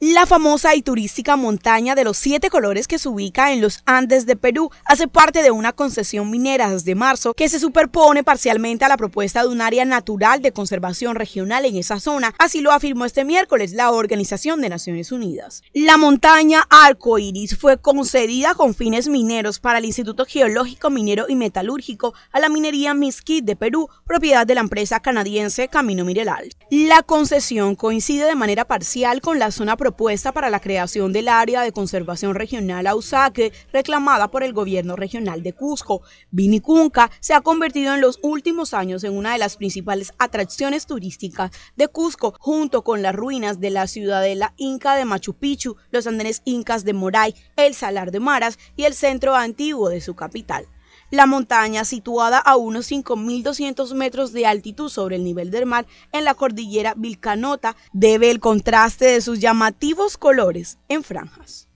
La famosa y turística montaña de los siete colores que se ubica en los Andes de Perú hace parte de una concesión minera desde marzo que se superpone parcialmente a la propuesta de un área natural de conservación regional en esa zona, así lo afirmó este miércoles la Organización de Naciones Unidas. La montaña Arco Iris fue concedida con fines mineros para el Instituto Geológico Minero y Metalúrgico a la minería Miskit de Perú, propiedad de la empresa canadiense Camino Mineral. La concesión coincide de manera parcial con la zona propuesta para la creación del área de conservación regional Ausaque, reclamada por el gobierno regional de Cusco. Vinicunca se ha convertido en los últimos años en una de las principales atracciones turísticas de Cusco, junto con las ruinas de la ciudadela inca de Machu Picchu, los andenes incas de Moray, el Salar de Maras y el centro antiguo de su capital. La montaña, situada a unos 5.200 metros de altitud sobre el nivel del mar en la cordillera Vilcanota, debe el contraste de sus llamativos colores en franjas.